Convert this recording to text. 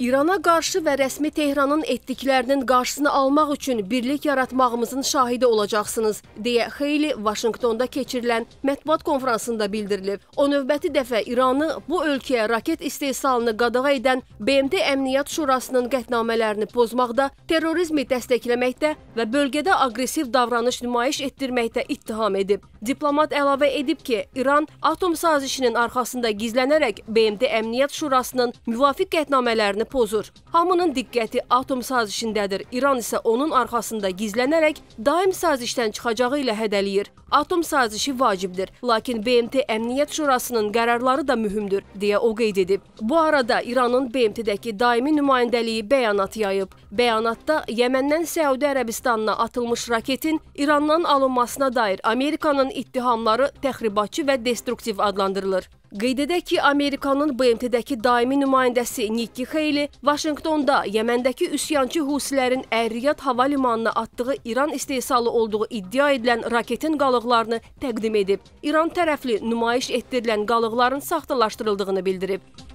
İrana qarşı və rəsmi Tehranın etdiklərinin qarşısını almaq üçün birlik yaratmağımızın şahidi olacaqsınız, deyə xeyli Vaşinqtonda keçirilən mətbuat konfransında bildirilib. O növbəti dəfə İranı bu ölkəyə raket istehsalını qadağa edən BMT Əmniyyət Şurasının qətnamələrini pozmaqda, terrorizmi dəstəkləməkdə və bölgədə aqressiv davranış nümayiş etdirməkdə ittiham edib. Diplomat əlavə edib ki, İran atom sazişinin arxasında gizlənərək BMT Əmniyyət Şurasının müvafiq qətnamələrini pozur. Hamının diqqəti atom sazişindədir. İran isə onun arxasında gizlənərək daim sazişdən çıxacağı ilə hədələyir. Atom sazişi vacibdir, lakin BMT Əmniyyət Şurasının qərarları da mühümdür, deyə o qeyd edib. Bu arada İranın BMT-dəki daimi nümayəndəliyi bəyanat yayıb. Bəyanatda Yəməndən Səudi Ərəbistanına atılmış raketin İrandan alınmasına dair Amerikanın ittihamları təxribatçı və destruktiv adlandırılır. Qeyd edək ki, Amerikanın BMT-dəki daimi nümayəndəsi Nikki Haley Nazirliyi Vaşinqtonda Yəməndəki üsyançı Husilərin Ər-Riyad hava limanına atdığı İran istehsalı olduğu iddia edilən raketin qalıqlarını təqdim edib. İran tərəfli nümayiş etdirilən qalıqların saxtalaşdırıldığını bildirib.